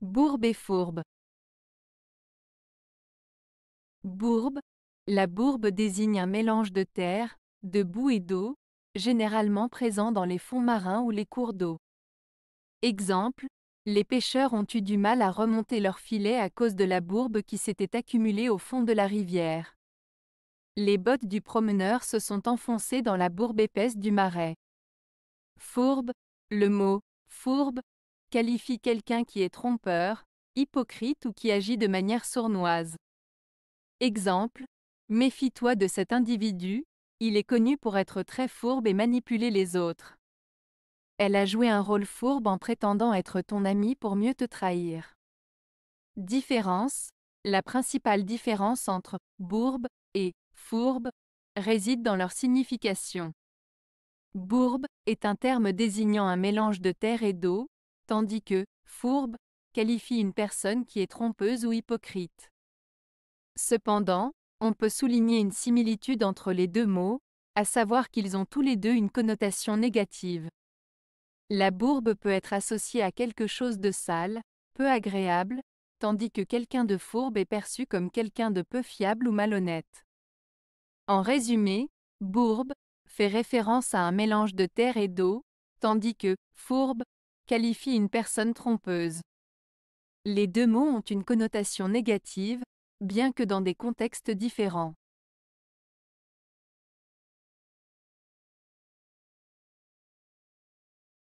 Bourbe et fourbe. Bourbe. La bourbe désigne un mélange de terre, de boue et d'eau, généralement présent dans les fonds marins ou les cours d'eau. Exemple, les pêcheurs ont eu du mal à remonter leurs filets à cause de la bourbe qui s'était accumulée au fond de la rivière. Les bottes du promeneur se sont enfoncées dans la bourbe épaisse du marais. Fourbe, le mot fourbe qualifie quelqu'un qui est trompeur, hypocrite ou qui agit de manière sournoise. Exemple, méfie-toi de cet individu, il est connu pour être très fourbe et manipuler les autres. Elle a joué un rôle fourbe en prétendant être ton ami pour mieux te trahir. Différence La principale différence entre bourbe et fourbe réside dans leur signification. Bourbe est un terme désignant un mélange de terre et d'eau, tandis que fourbe qualifie une personne qui est trompeuse ou hypocrite. Cependant, on peut souligner une similitude entre les deux mots, à savoir qu'ils ont tous les deux une connotation négative. La bourbe peut être associée à quelque chose de sale, peu agréable, tandis que quelqu'un de fourbe est perçu comme quelqu'un de peu fiable ou malhonnête. En résumé, bourbe fait référence à un mélange de terre et d'eau, tandis que fourbe qualifie une personne trompeuse. Les deux mots ont une connotation négative, bien que dans des contextes différents.